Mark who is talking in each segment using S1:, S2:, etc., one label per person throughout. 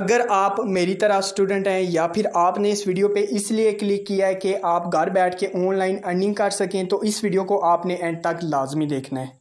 S1: अगर आप मेरी तरह स्टूडेंट हैं या फिर आपने इस वीडियो पे इसलिए क्लिक किया है कि आप घर बैठ के ऑनलाइन अर्निंग कर सकें तो इस वीडियो को आपने एंड तक लाजमी देखना है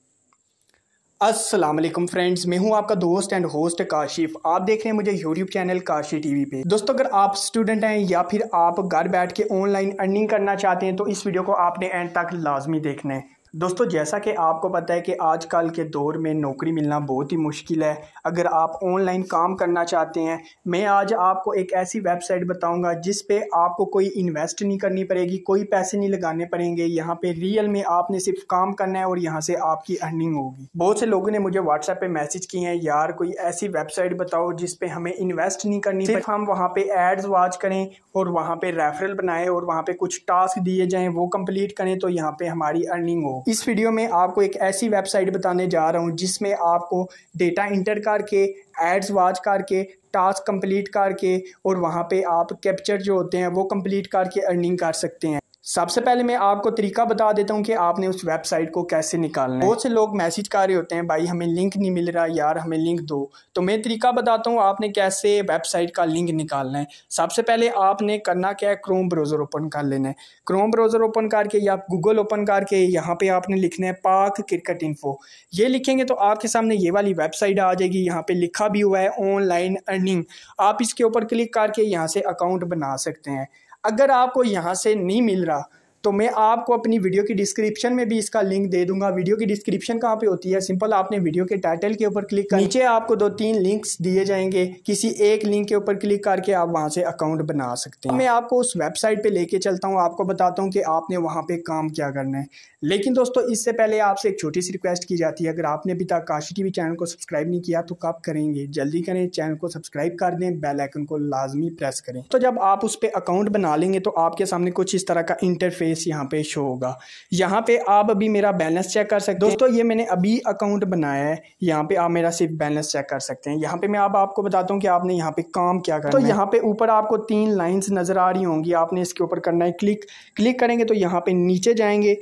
S1: असलम फ्रेंड्स मैं हूं आपका दोस्त एंड होस्ट काशिफ आप देख रहे हैं मुझे यूट्यूब चैनल काशी टीवी पे दोस्तों अगर आप स्टूडेंट हैं या फिर आप घर बैठ के ऑनलाइन अर्निंग करना चाहते हैं तो इस वीडियो को आपने एंड तक लाजमी देखना है दोस्तों जैसा कि आपको पता है कि आजकल के दौर में नौकरी मिलना बहुत ही मुश्किल है अगर आप ऑनलाइन काम करना चाहते हैं मैं आज आपको एक ऐसी वेबसाइट बताऊंगा जिस पे आपको कोई इन्वेस्ट नहीं करनी पड़ेगी कोई पैसे नहीं लगाने पड़ेंगे यहाँ पे रियल में आपने सिर्फ काम करना है और यहाँ से आपकी अर्निंग होगी बहुत से लोगों ने मुझे व्हाट्सएप पे मैसेज किए हैं यार कोई ऐसी वेबसाइट बताओ जिसपे हमें इन्वेस्ट नहीं करनी सिर्फ हम वहाँ पे एड्स वॉच करें और वहाँ पर रेफरल बनाए और वहाँ पे कुछ टास्क दिए जाएँ वो कम्प्लीट करें तो यहाँ पे हमारी अर्निंग हो इस वीडियो में आपको एक ऐसी वेबसाइट बताने जा रहा हूँ जिसमें आपको डेटा इंटर करके एड्स वाच करके टास्क कंप्लीट करके और वहाँ पे आप कैप्चर जो होते हैं वो कंप्लीट करके अर्निंग कर सकते हैं सबसे पहले मैं आपको तरीका बता देता हूँ कि आपने उस वेबसाइट को कैसे निकालना है बहुत से लोग मैसेज कर रहे होते हैं भाई हमें लिंक नहीं मिल रहा यार हमें लिंक दो तो मैं तरीका बताता हूँ आपने कैसे वेबसाइट का लिंक निकालना है सबसे पहले आपने करना क्या है क्रोम ब्राउज़र ओपन कर लेना है क्रोम ब्राउज़र ओपन करके या आप गूगल ओपन करके यहाँ पर आपने लिखना है पाक क्रिकेट इन्फो ये लिखेंगे तो आपके सामने ये वाली वेबसाइट आ जाएगी यहाँ पर लिखा भी हुआ है ऑनलाइन अर्निंग आप इसके ऊपर क्लिक करके यहाँ से अकाउंट बना सकते हैं अगर आपको यहाँ से नहीं मिल रहा तो मैं आपको अपनी वीडियो की डिस्क्रिप्शन में भी इसका लिंक दे दूंगा वीडियो की डिस्क्रिप्शन कहाँ पे होती है सिंपल आपने वीडियो के टाइटल के ऊपर क्लिक कर नीचे आपको दो तीन लिंक्स दिए जाएंगे किसी एक लिंक के ऊपर क्लिक करके आप वहाँ से अकाउंट बना सकते हैं मैं आपको उस वेबसाइट पर लेके चलता हूँ आपको बताता हूँ कि आपने वहाँ पर काम क्या करना है लेकिन दोस्तों इससे पहले आपसे एक छोटी सी रिक्वेस्ट की जाती है अगर आपने अभी तक काशी टी चैनल को सब्सक्राइब नहीं किया तो कब करेंगे जल्दी करें चैनल को सब्सक्राइब कर दें बेलाइकन को लाजमी प्रेस करें तो जब आप उस पर अकाउंट बना लेंगे तो आपके सामने कुछ इस तरह का इंटरफेस इंटरफेस यहाँ पे शो होगा यहाँ पे आप अभी मेरा बैलेंस चेक कर सकते हैं दोस्तों ये मैंने अभी अकाउंट बनाया है यहाँ पे आप मेरा सिर्फ बैलेंस चेक कर सकते हैं यहाँ पे मैं आप आपको बताता हूँ कि आपने यहाँ पे काम क्या करना तो यहाँ पे ऊपर आपको तीन लाइन्स नज़र आ रही होंगी आपने इसके ऊपर करना है क्लिक क्लिक करेंगे तो यहाँ पे नीचे जाएंगे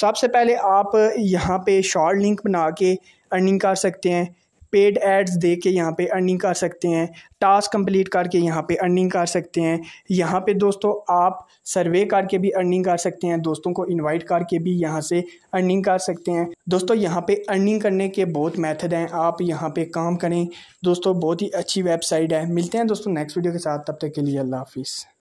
S1: सबसे पहले आप यहाँ पे शॉर्ट लिंक बना के अर्निंग कर सकते हैं पेड एड्स दे के यहाँ पे अर्निंग कर सकते हैं टास्क कंप्लीट करके यहाँ पे अर्निंग कर सकते हैं यहाँ पे दोस्तों आप सर्वे करके भी अर्निंग कर सकते हैं दोस्तों को इनवाइट करके भी यहाँ से अर्निंग कर सकते हैं दोस्तों यहाँ पे अर्निंग करने के बहुत मेथड हैं आप यहाँ पे काम करें दोस्तों बहुत ही अच्छी वेबसाइट है मिलते हैं दोस्तों नेक्स्ट वीडियो के साथ तब तक के लिए अल्लाह हाफिज़